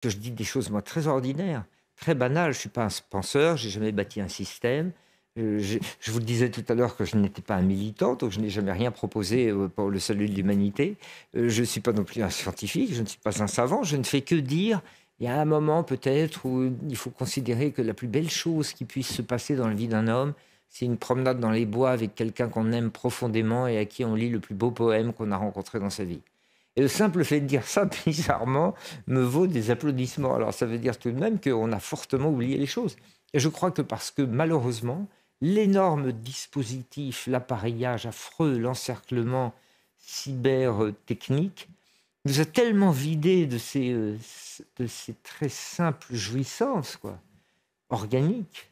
que je dis des choses, moi, très ordinaires, très banales. Je ne suis pas un penseur, j'ai jamais bâti un système. Euh, je, je vous le disais tout à l'heure que je n'étais pas un militant, donc je n'ai jamais rien proposé euh, pour le salut de l'humanité. Euh, je ne suis pas non plus un scientifique, je ne suis pas un savant, je ne fais que dire il y a un moment peut-être où il faut considérer que la plus belle chose qui puisse se passer dans la vie d'un homme, c'est une promenade dans les bois avec quelqu'un qu'on aime profondément et à qui on lit le plus beau poème qu'on a rencontré dans sa vie le simple fait de dire ça, bizarrement, me vaut des applaudissements. Alors ça veut dire tout de même qu'on a fortement oublié les choses. Et je crois que parce que malheureusement, l'énorme dispositif, l'appareillage affreux, l'encerclement cyber-technique, nous a tellement vidé de ces, euh, de ces très simples jouissances, quoi, organiques,